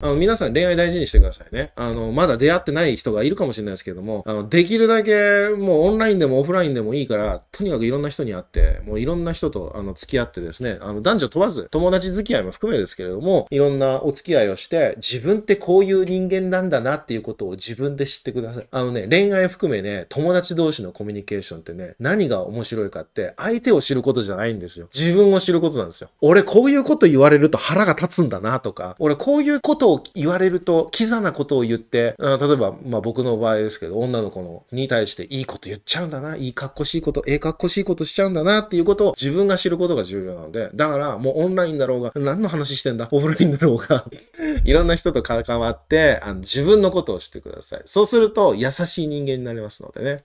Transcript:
あの、皆さん恋愛大事にしてくださいね。あの、まだ出会ってない人がいるかもしれないですけども、あの、できるだけもうオンラインでもオフラインでもいいから、とにかくいろんな人に会って、もういろんな人とあの付き合ってですね、あの男女問わず、友達付き合いも含めですけれども、いろんなお付き合いをして、自分ってこういう人間なんだなっていうことを自分で知ってください。あのね、恋愛含めね、友達同士のコミュニケーションってね、何が面白いかって、相手を知ることじゃないんですよ。自分を知ることなんですよ。俺こういうこと言われると腹が立つんだなとか、俺こういうことを言われると、キザなことを言って、例えば、まあ僕の場合ですけど、女の子のに対していいこと言っちゃうんだな、いいかっこしいこと、ええかっこしいことしちゃうんだなっていうことを自分が知ることが重要なので、だからもうオンラインだろうが、何の話してんだオフラインだろうが、いろんな人と関わってあの、自分のことを知ってください。そうすると優しい人間になりますのでね。